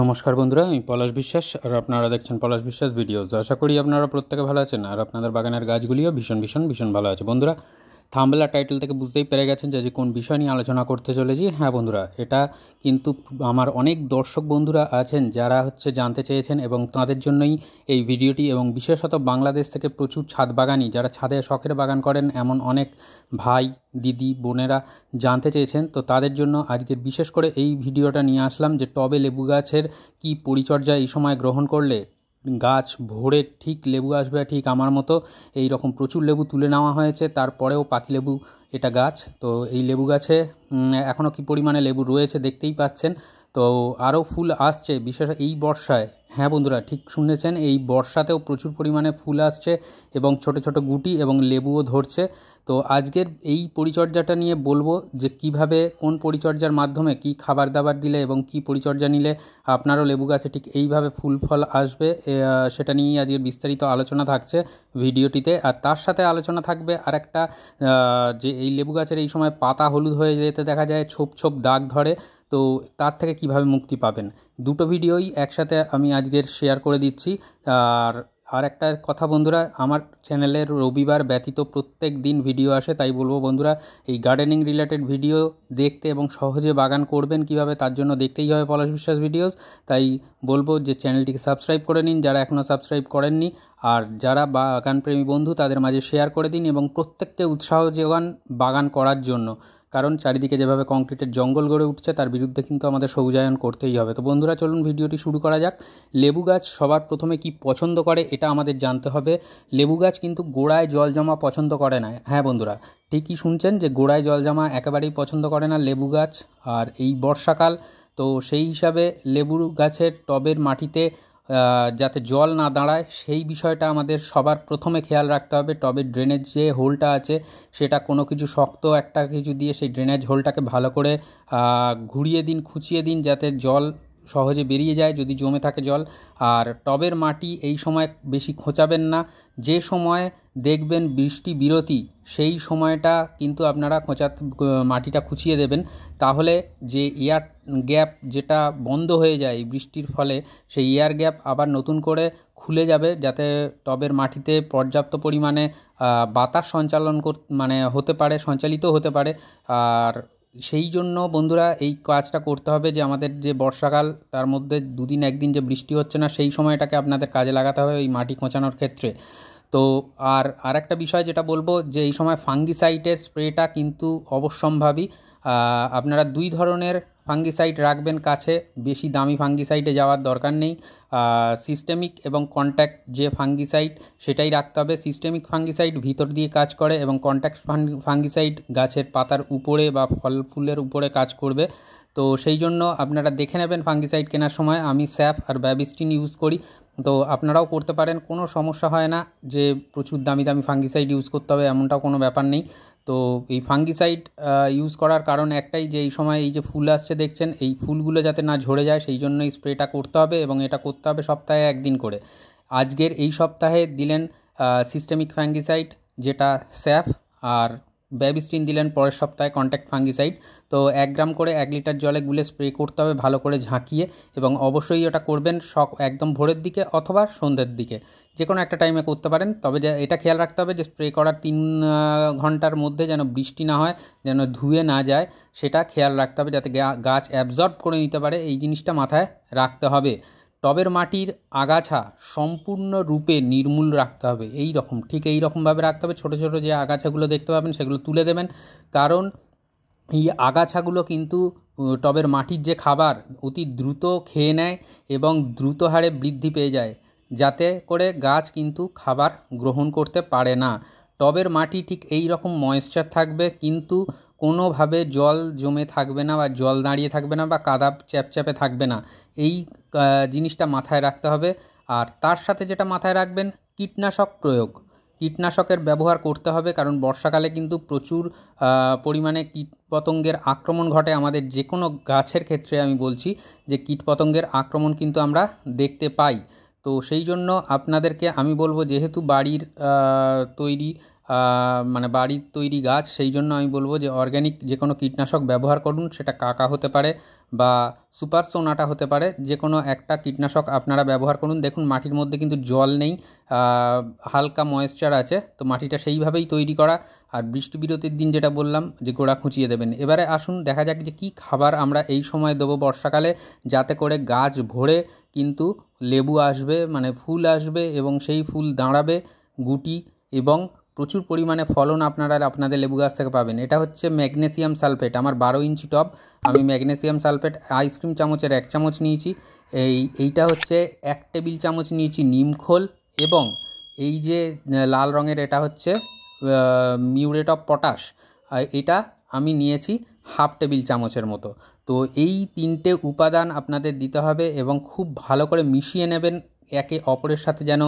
নমস্কার বন্ধুরা আমি পলাশ বিশ্বাস আর আপনারা দেখছেন পলাশ বিশ্বাস ভিডিওজ আশা করি আপনারা প্রত্যেকে ভালো আছেন আর আপনাদের বাগানের গাছগুলিও ভীষণ ভীষণ ভীষণ ভালো আছে বন্ধুরা থাম্বেলা টাইটেল থেকে বুঝতেই পেরে গেছেন যে কোন বিষয় নিয়ে আলোচনা করতে চলেছি হ্যাঁ বন্ধুরা এটা কিন্তু আমার অনেক দর্শক বন্ধুরা আছেন যারা হচ্ছে জানতে চেয়েছেন এবং তাদের জন্যই এই ভিডিওটি এবং বিশেষত বাংলাদেশ থেকে প্রচুর ছাদ বাগানি যারা ছাদে শখের বাগান করেন এমন অনেক ভাই দিদি বোনেরা জানতে চেয়েছেন তো তাদের জন্য আজকের বিশেষ করে এই ভিডিওটা নিয়ে আসলাম যে টবে লেবু গাছের কি পরিচর্যা এই সময় গ্রহণ করলে গাছ ভরে ঠিক লেবু আসবে ঠিক আমার মতো এই রকম প্রচুর লেবু তুলে নেওয়া হয়েছে তারপরেও লেবু এটা গাছ তো এই লেবু গাছে এখনও কি পরিমাণে লেবু রয়েছে দেখতেই পাচ্ছেন তো আরও ফুল আসছে বিশেষ এই বর্ষায় হ্যাঁ বন্ধুরা ঠিক শুনেছেন এই বর্ষাতেও প্রচুর পরিমাণে ফুল আসছে এবং ছোট ছোট গুটি এবং লেবুও ধরছে তো আজকের এই পরিচর্যাটা নিয়ে বলবো যে কিভাবে কোন পরিচর্যার মাধ্যমে কি খাবার দাবার দিলে এবং কি পরিচর্যা নিলে আপনারও লেবু গাছে ঠিক এইভাবে ফুল ফল আসবে সেটা নিয়েই আজকের বিস্তারিত আলোচনা থাকছে ভিডিওটিতে আর তার সাথে আলোচনা থাকবে আর একটা যে এই লেবু গাছের এই সময় পাতা হলুদ হয়ে যেতে দেখা যায় ছোপ ছোপ দাগ ধরে তো তার থেকে কিভাবে মুক্তি পাবেন দুটো ভিডিওই একসাথে আমি আজকের শেয়ার করে দিচ্ছি আর আর একটা কথা বন্ধুরা আমার চ্যানেলের রবিবার ব্যতীত প্রত্যেক দিন ভিডিও আসে তাই বলবো বন্ধুরা এই গার্ডেনিং রিলেটেড ভিডিও দেখতে এবং সহজে বাগান করবেন কিভাবে তার জন্য দেখতেই হবে পলাশ বিশ্বাস ভিডিওস তাই বলবো যে চ্যানেলটিকে সাবস্ক্রাইব করে নিন যারা এখনও সাবস্ক্রাইব করেননি আর যারা বাগানপ্রেমী বন্ধু তাদের মাঝে শেয়ার করে দিন এবং প্রত্যেককে উৎসাহ যোগান বাগান করার জন্য কারণ চারিদিকে যেভাবে কংক্রিটের জঙ্গল গড়ে উঠছে তার বিরুদ্ধে কিন্তু আমাদের সৌজায়ন করতেই হবে তো বন্ধুরা চলুন ভিডিওটি শুরু করা যাক লেবু গাছ সবার প্রথমে কি পছন্দ করে এটা আমাদের জানতে হবে লেবু গাছ কিন্তু গোড়ায় জল জমা পছন্দ করে না হ্যাঁ বন্ধুরা ঠিকই শুনছেন যে গোড়ায় জল জমা একেবারেই পছন্দ করে না লেবু গাছ আর এই বর্ষাকাল তো সেই হিসাবে লেবু গাছের টবের মাটিতে যাতে জল না দাঁড়ায় সেই বিষয়টা আমাদের সবার প্রথমে খেয়াল রাখতে হবে টবের ড্রেনেজ যে হোলটা আছে সেটা কোনো কিছু শক্ত একটা কিছু দিয়ে সেই ড্রেনেজ হোলটাকে ভালো করে ঘুরিয়ে দিন খুঁচিয়ে দিন যাতে জল সহজে বেরিয়ে যায় যদি জমে থাকে জল আর টবের মাটি এই সময় বেশি খোঁচাবেন না যে সময় দেখবেন বৃষ্টি বিরতি সেই সময়টা কিন্তু আপনারা খোঁচা মাটিটা খুঁচিয়ে দেবেন তাহলে যে এয়ার গ্যাপ যেটা বন্ধ হয়ে যায় বৃষ্টির ফলে সেই এয়ার গ্যাপ আবার নতুন করে খুলে যাবে যাতে টবের মাটিতে পর্যাপ্ত পরিমাণে বাতাস সঞ্চালন কর মানে হতে পারে সঞ্চালিত হতে পারে আর সেই জন্য বন্ধুরা এই কাজটা করতে হবে যে আমাদের যে বর্ষাকাল তার মধ্যে দুদিন একদিন যে বৃষ্টি হচ্ছে না সেই সময়টাকে আপনাদের কাজে লাগাতে হবে এই মাটি খোঁচানোর ক্ষেত্রে তো আর আরেকটা বিষয় যেটা বলবো যে এই সময় ফাঙ্গিসাইটের স্প্রেটা কিন্তু অবশ্যম্ভাবী আপনারা দুই ধরনের ফাঙ্গিসাইট রাখবেন কাছে বেশি দামি ফাঙ্গিসাইটে যাওয়ার দরকার নেই সিস্টেমিক এবং কন্ট্যাক্ট যে ফাঙ্গিসাইট সেটাই রাখতে হবে সিস্টেমিক ফাঙ্গিসাইট ভিতর দিয়ে কাজ করে এবং কন্ট্যাক্ট ফাঙ্গিসাইট গাছের পাতার উপরে বা ফল ফুলের উপরে কাজ করবে তো সেই জন্য আপনারা দেখে নেবেন ফাঙ্গিসাইড কেনার সময় আমি স্যাফ আর ব্যাবিস্টিন ইউজ করি তো আপনারাও করতে পারেন কোনো সমস্যা হয় না যে প্রচুর দামি দামি ফাঙ্গিসাইড ইউজ করতে হবে এমনটা কোনো ব্যাপার নেই তো এই ফাঙ্গিসাইড ইউজ করার কারণ একটাই যে এই সময় এই যে ফুল আসছে দেখছেন এই ফুলগুলো যাতে না ঝরে যায় সেই জন্য স্প্রেটা করতে হবে এবং এটা করতে হবে সপ্তাহে একদিন করে আজকের এই সপ্তাহে দিলেন সিস্টেমিক ফাঙ্গিসাইড যেটা স্যাফ আর ব্যবিস্টিন দিলেন পরের সপ্তাহে কন্ট্যাক্ট ফাঙ্গিসাইড তো এক গ্রাম করে এক লিটার জলে গুলে স্প্রে করতে হবে ভালো করে ঝাঁকিয়ে এবং অবশ্যই ওটা করবেন শখ একদম ভোরের দিকে অথবা সন্ধ্যের দিকে যে কোনো একটা টাইমে করতে পারেন তবে যে এটা খেয়াল রাখতে হবে যে স্প্রে করার তিন ঘন্টার মধ্যে যেন বৃষ্টি না হয় যেন ধুয়ে না যায় সেটা খেয়াল রাখতে হবে যাতে গাছ অ্যাবজর্ব করে নিতে পারে এই জিনিসটা মাথায় রাখতে হবে টবের মাটির আগাছা সম্পূর্ণরূপে নির্মূল রাখতে হবে এই রকম ঠিক এই রকমভাবে রাখতে হবে ছোটো ছোটো যে আগাছাগুলো দেখতে পাবেন সেগুলো তুলে দেবেন কারণ এই আগাছাগুলো কিন্তু টবের মাটির যে খাবার অতি দ্রুত খেয়ে নেয় এবং দ্রুত হারে বৃদ্ধি পেয়ে যায় যাতে করে গাছ কিন্তু খাবার গ্রহণ করতে পারে না টবের মাটি ঠিক এই রকম ময়েশ্চার থাকবে কিন্তু কোনোভাবে জল জমে থাকবে না বা জল দাঁড়িয়ে থাকবে না বা কাদা চ্যাপচ্যাপে থাকবে না এই জিনিসটা মাথায় রাখতে হবে আর তার সাথে যেটা মাথায় রাখবেন কীটনাশক প্রয়োগ কীটনাশকের ব্যবহার করতে হবে কারণ বর্ষাকালে কিন্তু প্রচুর পরিমাণে কীটপতঙ্গের আক্রমণ ঘটে আমাদের যে কোনো গাছের ক্ষেত্রে আমি বলছি যে কীটপতঙ্গের আক্রমণ কিন্তু আমরা দেখতে পাই তো সেই জন্য আপনাদেরকে আমি বলবো যেহেতু বাড়ির তৈরি মানে বাড়ির তৈরি গাছ সেই জন্য আমি বলবো যে অর্গ্যানিক যে কোনো কীটনাশক ব্যবহার করুন সেটা কাকা হতে পারে বা সুপার সোনাটা হতে পারে যে কোনো একটা কীটনাশক আপনারা ব্যবহার করুন দেখুন মাটির মধ্যে কিন্তু জল নেই হালকা ময়েশ্চার আছে তো মাটিটা সেইভাবেই তৈরি করা আর বৃষ্টি বিরতির দিন যেটা বললাম যে গোড়া খুঁচিয়ে দেবেন এবারে আসুন দেখা যাক যে কি খাবার আমরা এই সময় দেবো বর্ষাকালে যাতে করে গাছ ভরে কিন্তু লেবু আসবে মানে ফুল আসবে এবং সেই ফুল দাঁড়াবে গুটি এবং প্রচুর পরিমাণে ফলন আপনারা আপনাদের লেবু গাছ থেকে পাবেন এটা হচ্ছে ম্যাগনেসিয়াম সালফেট আমার বারো ইঞ্চি টপ আমি ম্যাগনেসিয়াম সালফেট আইসক্রিম চামচের এক চামচ নিয়েছি এই এইটা হচ্ছে এক টেবিল চামচ নিয়েছি নিমখোল এবং এই যে লাল রঙের এটা হচ্ছে মিউরেট অফ পটাশ এটা আমি নিয়েছি হাফ টেবিল চামচের মতো তো এই তিনটে উপাদান আপনাদের দিতে হবে এবং খুব ভালো করে মিশিয়ে নেবেন একে অপরের সাথে যেন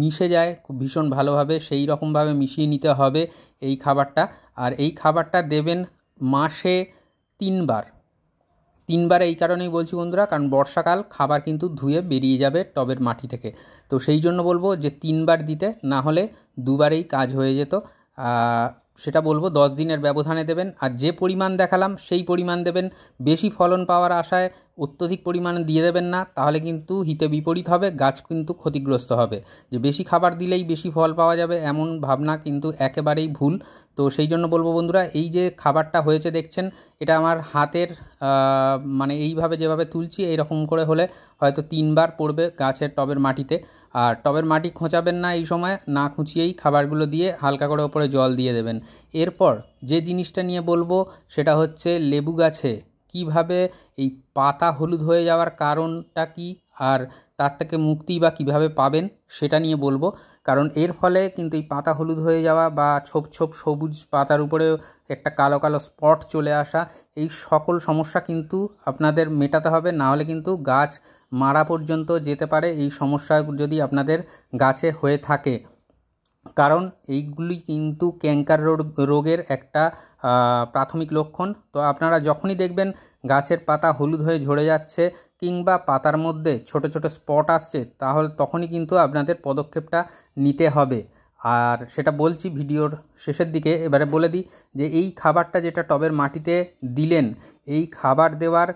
মিশে যায় ভীষণ ভালোভাবে সেই রকমভাবে মিশিয়ে নিতে হবে এই খাবারটা আর এই খাবারটা দেবেন মাসে তিনবার তিনবার এই কারণেই বলছি বন্ধুরা কারণ বর্ষাকাল খাবার কিন্তু ধুয়ে বেরিয়ে যাবে টবের মাটি থেকে তো সেই জন্য বলবো যে তিনবার দিতে না হলে দুবারেই কাজ হয়ে যেত সেটা বলবো দশ দিনের ব্যবধানে দেবেন আর যে পরিমাণ দেখালাম সেই পরিমাণ দেবেন বেশি ফলন পাওয়ার আশায় অত্যধিক পরিমাণে দিয়ে দেবেন না তাহলে কিন্তু হিতে বিপরীত হবে গাছ কিন্তু ক্ষতিগ্রস্ত হবে যে বেশি খাবার দিলেই বেশি ফল পাওয়া যাবে এমন ভাবনা কিন্তু একেবারেই ভুল তো সেই জন্য বলবো বন্ধুরা এই যে খাবারটা হয়েছে দেখছেন এটা আমার হাতের মানে এইভাবে যেভাবে তুলছি এই রকম করে হলে হয়তো তিনবার পড়বে গাছের টবের মাটিতে আর টবের মাটি খোঁচাবেন না এই সময় না খুঁচিয়েই খাবারগুলো দিয়ে হালকা করে ওপরে জল দিয়ে দেবেন এরপর যে জিনিসটা নিয়ে বলবো সেটা হচ্ছে লেবু গাছে কিভাবে এই পাতা হলুদ হয়ে যাওয়ার কারণটা কি আর তার থেকে মুক্তি বা কিভাবে পাবেন সেটা নিয়ে বলবো কারণ এর ফলে কিন্তু এই পাতা হলুদ হয়ে যাওয়া বা ছোপ ছোপ সবুজ পাতার উপরে একটা কালো কালো স্পট চলে আসা এই সকল সমস্যা কিন্তু আপনাদের মেটাতে হবে না হলে কিন্তু গাছ মারা পর্যন্ত যেতে পারে এই সমস্যা যদি আপনাদের গাছে হয়ে থাকে কারণ এইগুলি কিন্তু ক্যাঙ্কার রোগের একটা প্রাথমিক লক্ষণ তো আপনারা যখনই দেখবেন গাছের পাতা হলুদ হয়ে ঝরে যাচ্ছে কিংবা পাতার মধ্যে ছোট ছোট স্পট আসছে তাহলে তখনই কিন্তু আপনাদের পদক্ষেপটা নিতে হবে আর সেটা বলছি ভিডিওর শেষের দিকে এবারে বলে দিই যে এই খাবারটা যেটা টবের মাটিতে দিলেন এই খাবার দেওয়ার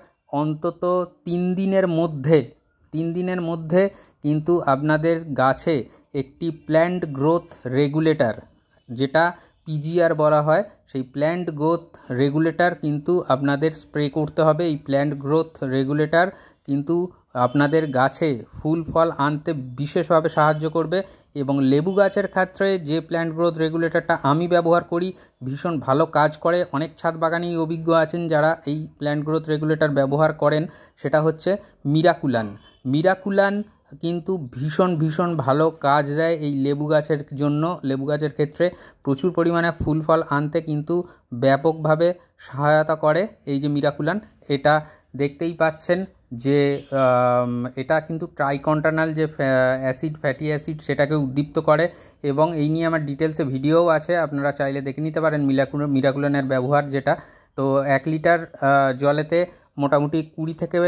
অন্তত তিন দিনের মধ্যে তিন দিনের মধ্যে কিন্তু আপনাদের গাছে একটি প্ল্যান্ট গ্রোথ রেগুলেটর যেটা পিজিআর বলা হয় সেই প্ল্যান্ট গ্রোথ রেগুলেটর কিন্তু আপনাদের স্প্রে করতে হবে এই প্ল্যান্ট গ্রোথ রেগুলেটর কিন্তু আপনাদের গাছে ফুল ফল আনতে বিশেষভাবে সাহায্য করবে এবং লেবু গাছের ক্ষেত্রে যে প্ল্যান্ট গ্রোথ রেগুলেটরটা আমি ব্যবহার করি ভীষণ ভালো কাজ করে অনেক ছাদ বাগানি অভিজ্ঞ আছেন যারা এই প্ল্যান্ট গ্রোথ রেগুলেটর ব্যবহার করেন সেটা হচ্ছে মিরাকুলান মিরাকুলান কিন্তু ভীষণ ভীষণ ভালো কাজ দেয় এই লেবু গাছের জন্য লেবু গাছের ক্ষেত্রে প্রচুর পরিমাণে ফুল ফল আনতে কিন্তু ব্যাপকভাবে সহায়তা করে এই যে মিরাকুলান এটা দেখতেই পাচ্ছেন যে এটা কিন্তু ট্রাইকন্টানাল যে অ্যাসিড ফ্যাটি অ্যাসিড সেটাকে উদ্দীপ্ত করে এবং এই নিয়ে আমার ডিটেলসে ভিডিওও আছে আপনারা চাইলে দেখে নিতে পারেন মিলাকুল মিরাকুলানের ব্যবহার যেটা তো এক লিটার জলেতে মোটামুটি কুড়ি থেকে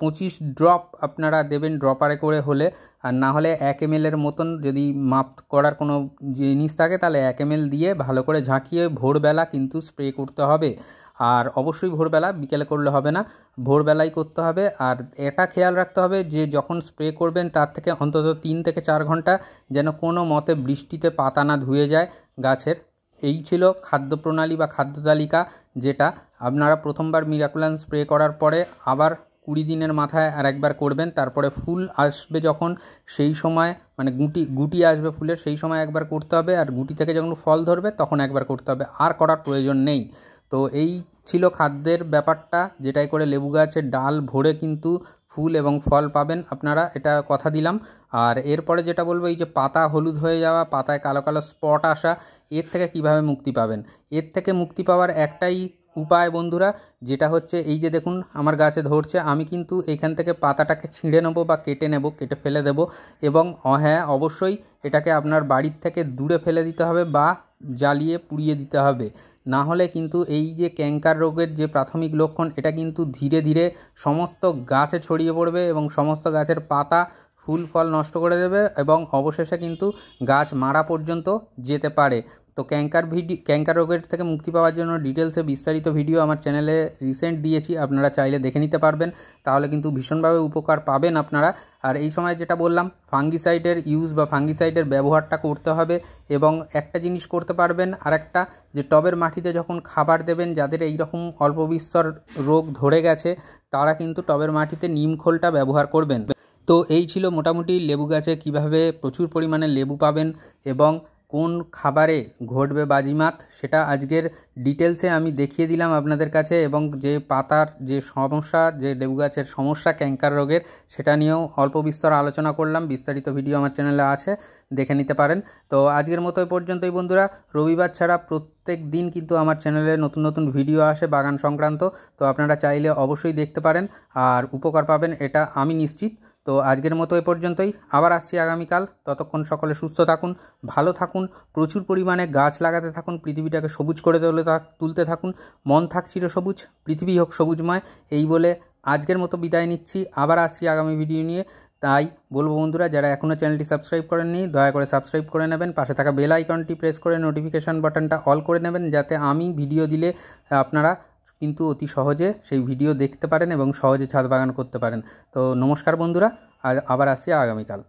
পঁচিশ ড্রপ আপনারা দেবেন ড্রপারে করে হলে আর না হলে এক এম এর মতন যদি মাপ করার কোনো জিনিস থাকে তাহলে এক এম দিয়ে ভালো করে ঝাঁকিয়ে ভোরবেলা কিন্তু স্প্রে করতে হবে আর অবশ্যই ভোরবেলা বিকেলে করলে হবে না ভোরবেলাই করতে হবে আর এটা খেয়াল রাখতে হবে যে যখন স্প্রে করবেন তার থেকে অন্তত তিন থেকে চার ঘন্টা যেন কোনো মতে বৃষ্টিতে পাতা না ধুয়ে যায় গাছের এই ছিল খাদ্য প্রণালী বা খাদ্য তালিকা যেটা আপনারা প্রথমবার মিরাকুলান স্প্রে করার পরে আবার কুড়ি দিনের মাথায় আর একবার করবেন তারপরে ফুল আসবে যখন সেই সময় মানে গুটি গুটি আসবে ফুলের সেই সময় একবার করতে হবে আর গুটি থেকে যখন ফল ধরবে তখন একবার করতে হবে আর করার প্রয়োজন নেই তো এই ছিল খাদ্যের ব্যাপারটা যেটাই করে লেবু গাছের ডাল ভরে কিন্তু ফুল এবং ফল পাবেন আপনারা এটা কথা দিলাম আর এরপরে যেটা বলবো এই যে পাতা হলুদ হয়ে যাওয়া পাতায় কালো কালো স্পট আসা এর থেকে কিভাবে মুক্তি পাবেন এর থেকে মুক্তি পাওয়ার একটাই উপায় বন্ধুরা যেটা হচ্ছে এই যে দেখুন আমার গাছে ধরছে আমি কিন্তু এখান থেকে পাতাটাকে ছিঁড়ে নেব বা কেটে নেব কেটে ফেলে দেব এবং হ্যাঁ অবশ্যই এটাকে আপনার বাড়ির থেকে দূরে ফেলে দিতে হবে বা জ্বালিয়ে পুড়িয়ে দিতে হবে না হলে কিন্তু এই যে ক্যাঙ্কার রোগের যে প্রাথমিক লক্ষণ এটা কিন্তু ধীরে ধীরে সমস্ত গাছে ছড়িয়ে পড়বে এবং সমস্ত গাছের পাতা ফুল ফল নষ্ট করে দেবে এবং অবশেষে কিন্তু গাছ মারা পর্যন্ত যেতে পারে তো ক্যাঙ্কার ভিডিও ক্যাঙ্কার রোগের থেকে মুক্তি পাওয়ার জন্য ডিটেলসে বিস্তারিত ভিডিও আমার চ্যানেলে রিসেন্ট দিয়েছি আপনারা চাইলে দেখে নিতে পারবেন তাহলে কিন্তু ভীষণভাবে উপকার পাবেন আপনারা আর এই সময় যেটা বললাম ফাঙ্গিসাইডের ইউজ বা ফাঙ্গিসাইডের ব্যবহারটা করতে হবে এবং একটা জিনিস করতে পারবেন আর একটা যে টবের মাটিতে যখন খাবার দেবেন যাদের এই রকম অল্প বিস্তর রোগ ধরে গেছে তারা কিন্তু টবের মাটিতে নিম খোলটা ব্যবহার করবেন তো এই ছিল মোটামুটি লেবু গাছে কিভাবে প্রচুর পরিমাণে লেবু পাবেন এবং কোন খাবারে ঘটবে বাজিমাত সেটা আজকের ডিটেলসে আমি দেখিয়ে দিলাম আপনাদের কাছে এবং যে পাতার যে সমস্যা যে লেবু গাছের সমস্যা ক্যাঙ্কার রোগের সেটা নিয়েও অল্প বিস্তর আলোচনা করলাম বিস্তারিত ভিডিও আমার চ্যানেলে আছে দেখে নিতে পারেন তো আজকের মতো পর্যন্তই বন্ধুরা রবিবার ছাড়া প্রত্যেক দিন কিন্তু আমার চ্যানেলে নতুন নতুন ভিডিও আসে বাগান সংক্রান্ত তো আপনারা চাইলে অবশ্যই দেখতে পারেন আর উপকার পাবেন এটা আমি নিশ্চিত তো আজকের মতো এ পর্যন্তই আবার আসছি আগামীকাল ততক্ষণ সকলে সুস্থ থাকুন ভালো থাকুন প্রচুর পরিমাণে গাছ লাগাতে থাকুন পৃথিবীটাকে সবুজ করে তোলে তুলতে থাকুন মন থাক চির সবুজ পৃথিবী হোক সবুজময় এই বলে আজকের মতো বিদায় নিচ্ছি আবার আসছি আগামী ভিডিও নিয়ে তাই বলবো বন্ধুরা যারা এখনও চ্যানেলটি সাবস্ক্রাইব করেননি দয়া করে সাবস্ক্রাইব করে নেবেন পাশে থাকা বেল আইকনটি প্রেস করে নোটিফিকেশান বাটনটা অল করে নেবেন যাতে আমি ভিডিও দিলে আপনারা কিন্তু অতি সহজে সেই ভিডিও দেখতে পারেন এবং সহজে ছাদ বাগান করতে পারেন তো নমস্কার বন্ধুরা আর আবার আসি আগামীকাল